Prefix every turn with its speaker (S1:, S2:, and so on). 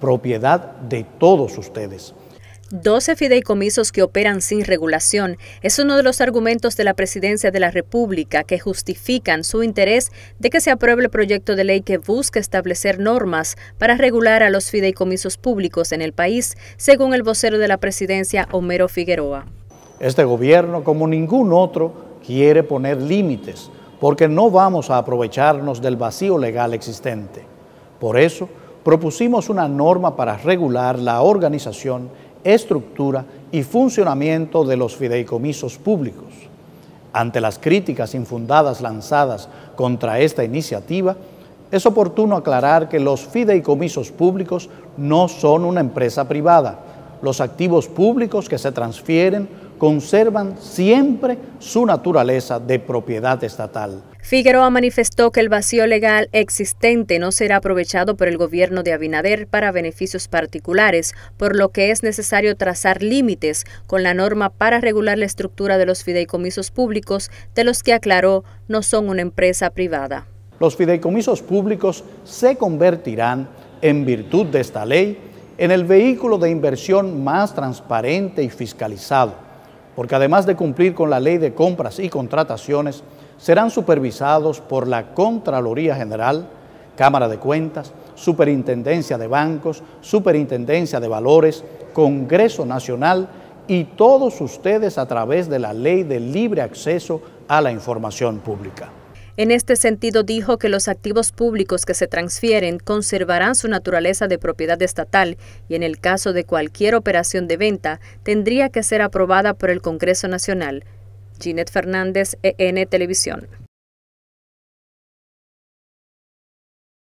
S1: propiedad de todos ustedes.
S2: 12 fideicomisos que operan sin regulación es uno de los argumentos de la Presidencia de la República que justifican su interés de que se apruebe el proyecto de ley que busca establecer normas para regular a los fideicomisos públicos en el país, según el vocero de la Presidencia, Homero Figueroa.
S1: Este gobierno, como ningún otro, quiere poner límites, porque no vamos a aprovecharnos del vacío legal existente. Por eso, propusimos una norma para regular la organización, estructura y funcionamiento de los fideicomisos públicos. Ante las críticas infundadas lanzadas contra esta iniciativa, es oportuno aclarar que los fideicomisos públicos no son una empresa privada. Los activos públicos que se transfieren conservan siempre su naturaleza de propiedad estatal.
S2: Figueroa manifestó que el vacío legal existente no será aprovechado por el gobierno de Abinader para beneficios particulares, por lo que es necesario trazar límites con la norma para regular la estructura de los fideicomisos públicos, de los que aclaró no son una empresa privada.
S1: Los fideicomisos públicos se convertirán, en virtud de esta ley, en el vehículo de inversión más transparente y fiscalizado porque además de cumplir con la ley de compras y contrataciones, serán supervisados por la Contraloría General, Cámara de Cuentas, Superintendencia de Bancos, Superintendencia de Valores, Congreso Nacional y todos ustedes a través de la Ley de Libre Acceso a la Información Pública.
S2: En este sentido, dijo que los activos públicos que se transfieren conservarán su naturaleza de propiedad estatal y en el caso de cualquier operación de venta tendría que ser aprobada por
S1: el Congreso Nacional. Ginette Fernández, EN Televisión.